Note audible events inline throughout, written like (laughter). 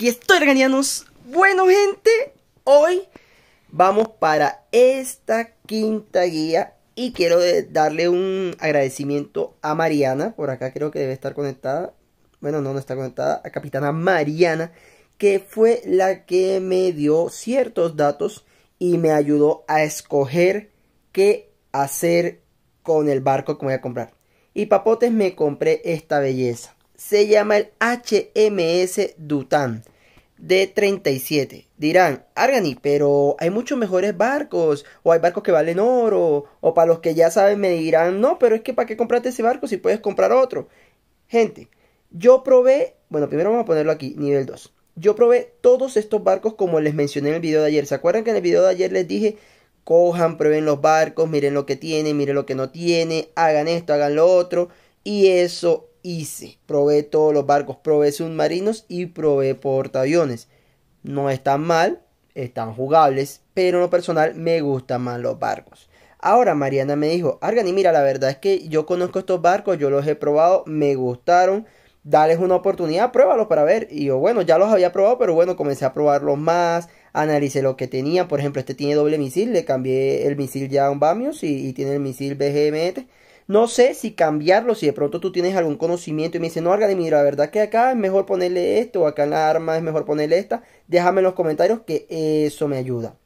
aquí estoy, organianos. Bueno, gente, hoy vamos para esta quinta guía y quiero darle un agradecimiento a Mariana, por acá creo que debe estar conectada. Bueno, no, no está conectada, a Capitana Mariana, que fue la que me dio ciertos datos y me ayudó a escoger qué hacer con el barco que voy a comprar. Y papotes me compré esta belleza se llama el HMS Dutan D37. Dirán, Argani, pero hay muchos mejores barcos, o hay barcos que valen oro, o para los que ya saben me dirán, no, pero es que para qué comprarte ese barco si puedes comprar otro. Gente, yo probé, bueno, primero vamos a ponerlo aquí, nivel 2. Yo probé todos estos barcos como les mencioné en el video de ayer. ¿Se acuerdan que en el video de ayer les dije, cojan, prueben los barcos, miren lo que tienen, miren lo que no tiene, hagan esto, hagan lo otro? Y eso Hice, probé todos los barcos, probé submarinos y probé portaaviones. No están mal, están jugables, pero en lo personal me gustan más los barcos. Ahora Mariana me dijo, Argani, mira, la verdad es que yo conozco estos barcos, yo los he probado, me gustaron, dales una oportunidad, pruébalos para ver. Y yo, bueno, ya los había probado, pero bueno, comencé a probarlos más, analicé lo que tenía. Por ejemplo, este tiene doble misil, le cambié el misil ya a un bamios y, y tiene el misil BGMT. No sé si cambiarlo, si de pronto tú tienes algún conocimiento y me dice, no, de mira, la verdad que acá es mejor ponerle esto, o acá en la arma es mejor ponerle esta, déjame en los comentarios que eso me ayuda.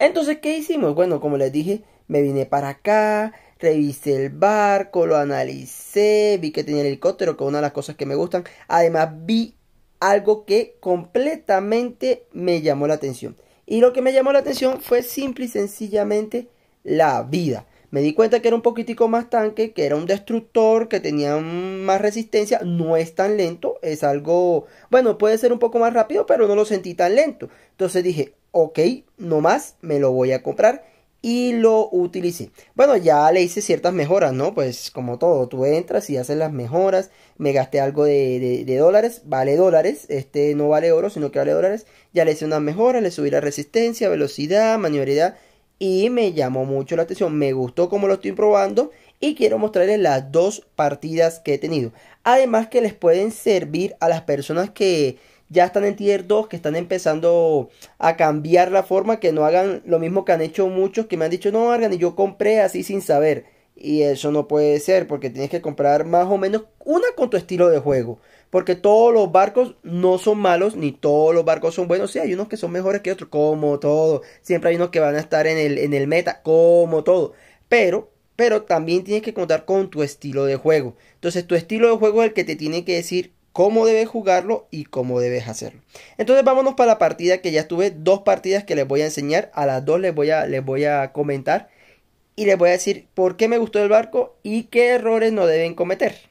Entonces, ¿qué hicimos? Bueno, como les dije, me vine para acá, revisé el barco, lo analicé, vi que tenía el helicóptero, que es una de las cosas que me gustan. Además, vi algo que completamente me llamó la atención. Y lo que me llamó la atención fue simple y sencillamente la vida. Me di cuenta que era un poquitico más tanque, que era un destructor, que tenía más resistencia. No es tan lento, es algo, bueno, puede ser un poco más rápido, pero no lo sentí tan lento. Entonces dije, ok, no más, me lo voy a comprar y lo utilicé. Bueno, ya le hice ciertas mejoras, ¿no? Pues como todo, tú entras y haces las mejoras. Me gasté algo de, dólares, vale dólares, este no vale oro, sino que vale dólares. Ya le hice unas mejoras, le subí la resistencia, velocidad, maniobridad y me llamó mucho la atención, me gustó como lo estoy probando y quiero mostrarles las dos partidas que he tenido. Además que les pueden servir a las personas que ya están en tier 2, que están empezando a cambiar la forma, que no hagan lo mismo que han hecho muchos que me han dicho, no, hagan y yo compré así sin saber. Y eso no puede ser, porque tienes que comprar más o menos una con tu estilo de juego. Porque todos los barcos no son malos, ni todos los barcos son buenos. Sí, hay unos que son mejores que otros, como todo. Siempre hay unos que van a estar en el, en el meta, como todo. Pero, pero también tienes que contar con tu estilo de juego. Entonces, tu estilo de juego es el que te tiene que decir cómo debes jugarlo y cómo debes hacerlo. Entonces vámonos para la partida que ya estuve, dos partidas que les voy a enseñar, a las dos les voy a, les voy a comentar y les voy a decir por qué me gustó el barco y qué errores no deben cometer.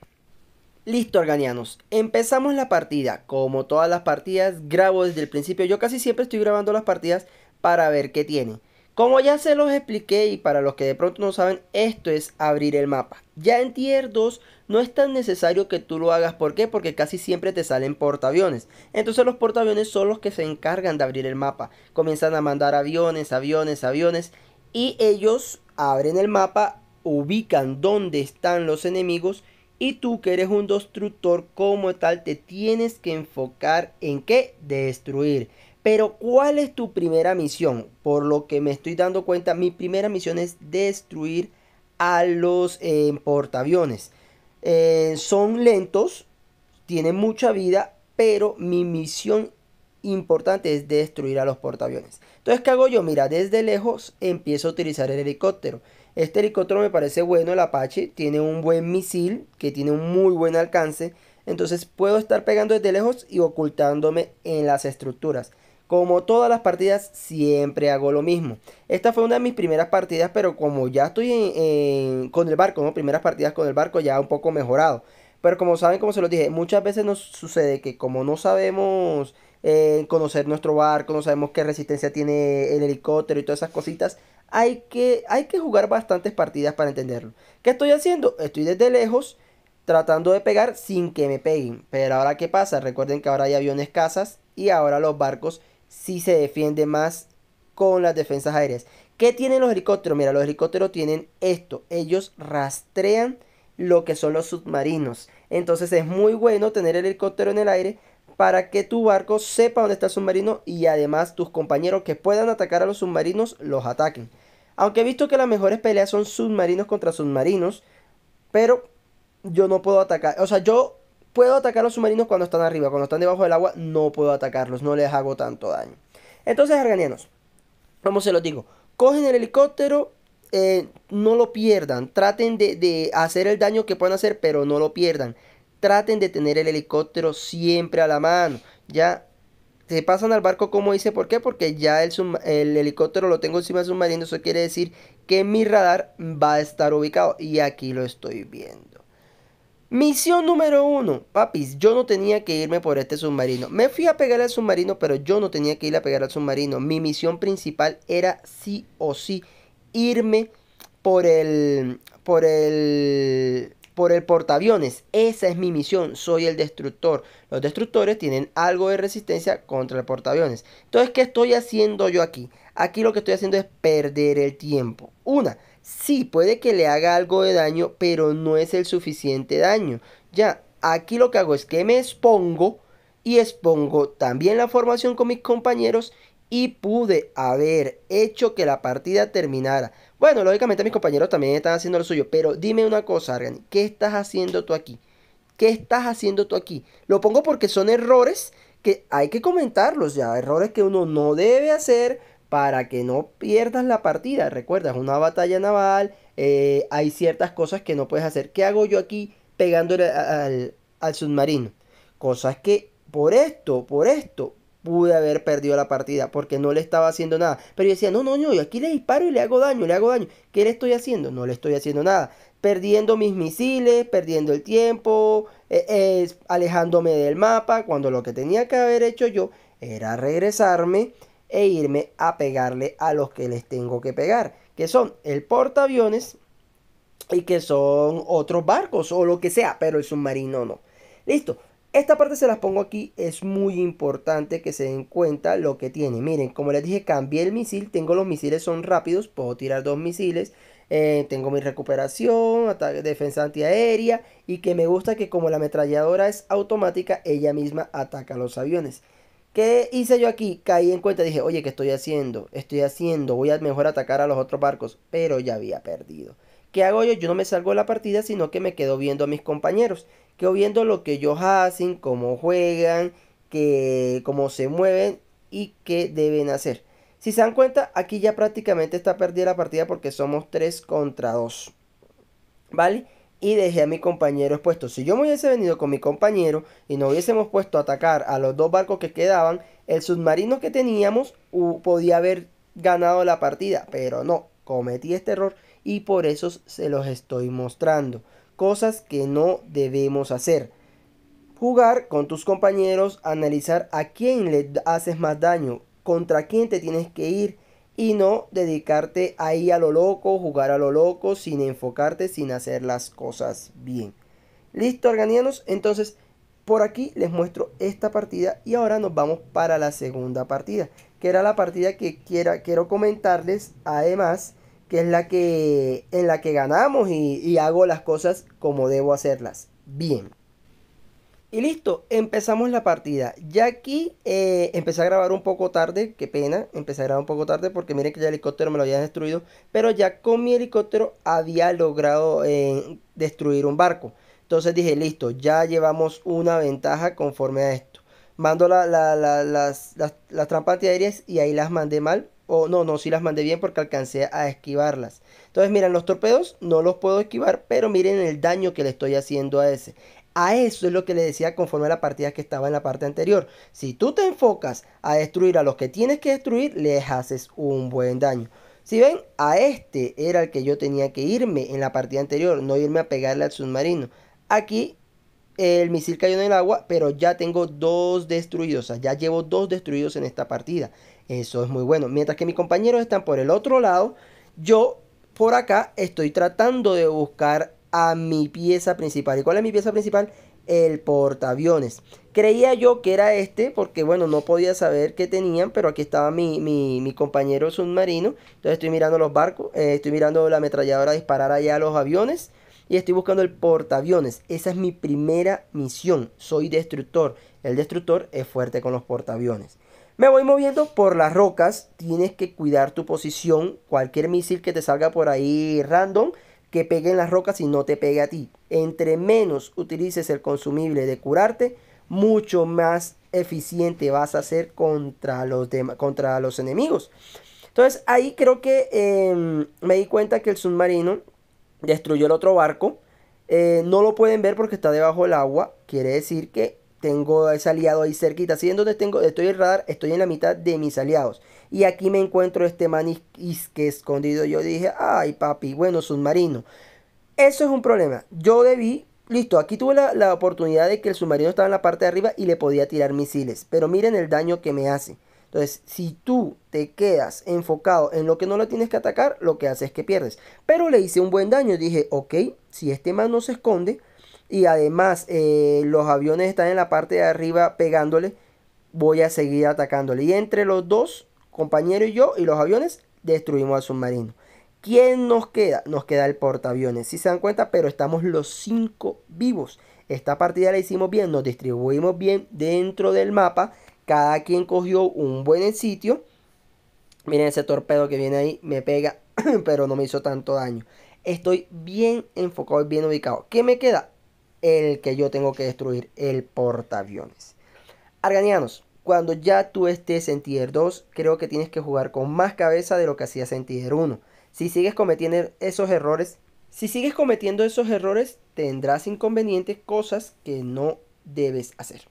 Listo, Arganianos, empezamos la partida. Como todas las partidas, grabo desde el principio. Yo casi siempre estoy grabando las partidas para ver qué tiene. Como ya se los expliqué y para los que de pronto no saben, esto es abrir el mapa. Ya en Tier 2 no es tan necesario que tú lo hagas. ¿Por qué? Porque casi siempre te salen portaaviones. Entonces los portaaviones son los que se encargan de abrir el mapa. Comienzan a mandar aviones, aviones, aviones. Y ellos abren el mapa, ubican dónde están los enemigos y tú que eres un destructor como tal, te tienes que enfocar en qué? Destruir. Pero ¿cuál es tu primera misión? Por lo que me estoy dando cuenta, mi primera misión es destruir a los eh, portaaviones. Eh, son lentos, tienen mucha vida, pero mi misión importante es destruir a los portaaviones. Entonces, ¿qué hago yo? Mira, desde lejos empiezo a utilizar el helicóptero. Este helicóptero me parece bueno, el Apache, tiene un buen misil que tiene un muy buen alcance. Entonces puedo estar pegando desde lejos y ocultándome en las estructuras. Como todas las partidas, siempre hago lo mismo. Esta fue una de mis primeras partidas, pero como ya estoy con el barco, ¿no? Primeras partidas con el barco ya un poco mejorado. Pero como saben, como se los dije, muchas veces nos sucede que como no sabemos eh, conocer nuestro barco, no sabemos qué resistencia tiene el helicóptero y todas esas cositas, hay que, hay que jugar bastantes partidas para entenderlo. ¿Qué estoy haciendo? Estoy desde lejos tratando de pegar sin que me peguen. Pero ahora qué pasa? Recuerden que ahora hay aviones casas y ahora los barcos sí se defienden más con las defensas aéreas. ¿Qué tienen los helicópteros? Mira, los helicópteros tienen esto. Ellos rastrean lo que son los submarinos. Entonces es muy bueno tener el helicóptero en el aire para que tu barco sepa dónde está el submarino y además tus compañeros que puedan atacar a los submarinos los ataquen. Aunque he visto que las mejores peleas son submarinos contra submarinos, pero yo no puedo atacar, o sea, yo puedo atacar a los submarinos cuando están arriba, cuando están debajo del agua no puedo atacarlos, no les hago tanto daño. Entonces, arganianos, como se los digo, cogen el helicóptero eh, no lo pierdan. Traten de, hacer el daño que puedan hacer, pero no lo pierdan. Traten de tener el helicóptero siempre a la mano. Ya se pasan al barco como dice. ¿Por qué? Porque ya el, el helicóptero lo tengo encima del submarino. Eso quiere decir que mi radar va a estar ubicado. Y aquí lo estoy viendo. Misión número uno. Papis, yo no tenía que irme por este submarino. Me fui a pegar al submarino, pero yo no tenía que ir a pegar al submarino. Mi misión principal era sí o sí irme por el, por el, por el portaaviones. Esa es mi misión, soy el destructor. Los destructores tienen algo de resistencia contra el portaaviones. Entonces, ¿qué estoy haciendo yo aquí? Aquí lo que estoy haciendo es perder el tiempo. Una, sí, puede que le haga algo de daño, pero no es el suficiente daño. Ya, aquí lo que hago es que me expongo y expongo también la formación con mis compañeros y pude haber hecho que la partida terminara. Bueno, lógicamente mis compañeros también están haciendo lo suyo, pero dime una cosa, Argan, ¿qué estás haciendo tú aquí? ¿Qué estás haciendo tú aquí? Lo pongo porque son errores que hay que comentarlos ya, errores que uno no debe hacer para que no pierdas la partida. Recuerda, es una batalla naval, eh, hay ciertas cosas que no puedes hacer. ¿Qué hago yo aquí pegándole al, al submarino? Cosas que por esto, por esto, pude haber perdido la partida porque no le estaba haciendo nada. Pero yo decía, no, no, no, yo aquí le disparo y le hago daño, le hago daño. ¿Qué le estoy haciendo? No le estoy haciendo nada. Perdiendo mis misiles, perdiendo el tiempo, eh, alejándome del mapa, cuando lo que tenía que haber hecho yo era regresarme e irme a pegarle a los que les tengo que pegar, que son el portaaviones y que son otros barcos o lo que sea, pero el submarino no. Listo, esta parte se las pongo aquí, es muy importante que se den cuenta lo que tiene. Miren, como les dije, cambié el misil, tengo los misiles, son rápidos, puedo tirar dos misiles. Eh, tengo mi recuperación, ataque, defensa antiaérea y que me gusta que como la ametralladora es automática, ella misma ataca los aviones. ¿Qué hice yo aquí? Caí en cuenta, dije, oye, ¿qué estoy haciendo? Estoy haciendo, voy a mejor atacar a los otros barcos, pero ya había perdido. ¿Qué hago yo? Yo no me salgo de la partida, sino que me quedo viendo a mis compañeros que viendo lo que ellos hacen, cómo juegan, que, cómo se mueven y qué deben hacer. Si se dan cuenta, aquí ya prácticamente está perdida la partida porque somos 3 contra 2. ¿Vale? Y dejé a mi compañero expuesto. Si yo me hubiese venido con mi compañero y nos hubiésemos puesto a atacar a los dos barcos que quedaban, el submarino que teníamos podía haber ganado la partida. Pero no, cometí este error y por eso se los estoy mostrando cosas que no debemos hacer. Jugar con tus compañeros, analizar a quién le haces más daño, contra quién te tienes que ir y no dedicarte ahí a lo loco, jugar a lo loco, sin enfocarte, sin hacer las cosas bien. Listo, organianos. Entonces, por aquí les muestro esta partida y ahora nos vamos para la segunda partida, que era la partida que quiera, quiero comentarles además que es la que, en la que ganamos y, hago las cosas como debo hacerlas. Bien. Y listo, empezamos la partida. Ya aquí eh, empecé a grabar un poco tarde, qué pena, empecé a grabar un poco tarde porque miren que ya el helicóptero me lo había destruido, pero ya con mi helicóptero había logrado eh, destruir un barco. Entonces dije, listo, ya llevamos una ventaja conforme a esto. Mando las, las trampas antiaéreas y ahí las mandé mal, o no, no, si las mandé bien porque alcancé a esquivarlas. Entonces, miren, los torpedos no los puedo esquivar, pero miren el daño que le estoy haciendo a ese. A eso es lo que le decía conforme a la partida que estaba en la parte anterior. Si tú te enfocas a destruir a los que tienes que destruir, les haces un buen daño. Si ven, a este era el que yo tenía que irme en la partida anterior, no irme a pegarle al submarino. Aquí el misil cayó en el agua, pero ya tengo dos destruidos, o sea, ya llevo dos destruidos en esta partida. Eso es muy bueno. Mientras que mis compañeros están por el otro lado, yo por acá estoy tratando de buscar a mi pieza principal. ¿Y cuál es mi pieza principal? El portaaviones. Creía yo que era este porque, bueno, no podía saber qué tenían, pero aquí estaba mi, mi, compañero submarino. Entonces estoy mirando los barcos, eh, estoy mirando la ametralladora disparar allá a los aviones y estoy buscando el portaaviones. Esa es mi primera misión. Soy destructor. El destructor es fuerte con los portaaviones. Me voy moviendo por las rocas. Tienes que cuidar tu posición. Cualquier misil que te salga por ahí random, que pegue en las rocas y no te pegue a ti. Entre menos utilices el consumible de curarte, mucho más eficiente vas a ser contra los, contra los enemigos. Entonces ahí creo que em, me di cuenta que el submarino destruyó el otro barco. Eh, no lo pueden ver porque está debajo del agua. Quiere decir que tengo a ese aliado ahí cerquita. si en donde tengo, estoy el radar, estoy en la mitad de mis aliados. Y aquí me encuentro este man que escondido. Yo dije, ay papi, bueno, submarino. Eso es un problema. Yo debí, listo, aquí tuve la, la oportunidad de que el submarino estaba en la parte de arriba y le podía tirar misiles. Pero miren el daño que me hace. Entonces, si tú te quedas enfocado en lo que no lo tienes que atacar, lo que haces es que pierdes. Pero le hice un buen daño. Dije, ok, si este man no se esconde, y además eh, los aviones están en la parte de arriba pegándole, voy a seguir atacándole. Y entre los dos, compañero y yo, y los aviones, destruimos al submarino. ¿Quién nos queda? Nos queda el portaaviones. Si se dan cuenta, pero estamos los cinco vivos. Esta partida la hicimos bien, nos distribuimos bien dentro del mapa. Cada quien cogió un buen sitio. Miren ese torpedo que viene ahí, me pega, (clears throat) pero no me hizo tanto daño. Estoy bien enfocado, y bien ubicado. ¿Qué me queda? el que yo tengo que destruir, el portaaviones. Arganianos, cuando ya tú estés en tier 2, creo que tienes que jugar con más cabeza de lo que hacías en tier 1. Si sigues cometiendo esos errores, si sigues cometiendo esos errores, tendrás inconvenientes, cosas que no debes hacer.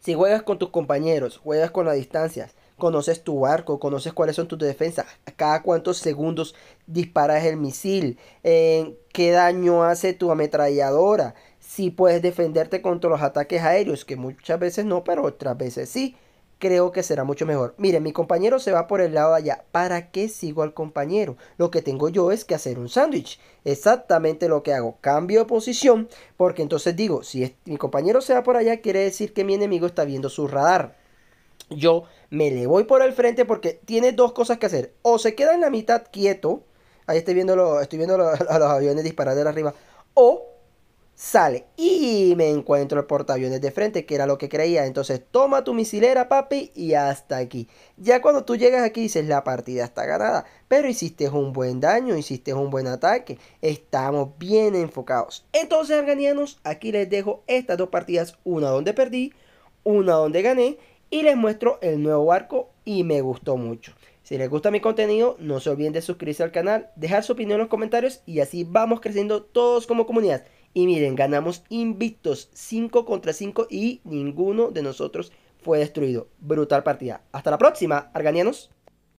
Si juegas con tus compañeros, juegas con las distancias, conoces tu barco, conoces cuáles son tus defensas, cada cuántos segundos disparas el misil, qué daño hace tu ametralladora, si puedes defenderte contra los ataques aéreos, que muchas veces no, pero otras veces sí. Creo que será mucho mejor. Miren, mi compañero se va por el lado de allá. ¿Para qué sigo al compañero? Lo que tengo yo es que hacer un sándwich. Exactamente lo que hago. Cambio de posición. Porque entonces digo, si mi compañero se va por allá, quiere decir que mi enemigo está viendo su radar yo me le voy por el frente porque tiene dos cosas que hacer. O se queda en la mitad quieto, ahí estoy viendo, estoy viendo (laughs) a los aviones disparar de arriba, o sale y me encuentro el portaaviones de frente, que era lo que creía. Entonces toma tu misilera, papi, y hasta aquí. Ya cuando tú llegas aquí dices, la partida está ganada, pero hiciste un buen daño, hiciste un buen ataque, estamos bien enfocados. Entonces, arganianos, aquí les dejo estas dos partidas, una donde perdí, una donde gané y les muestro el nuevo barco y me gustó mucho. Si les gusta mi contenido, no se olviden de suscribirse al canal, dejar su opinión en los comentarios y así vamos creciendo todos como comunidad. Y miren, ganamos invictos 5 contra 5 y ninguno de nosotros fue destruido. Brutal partida. Hasta la próxima, Arganianos.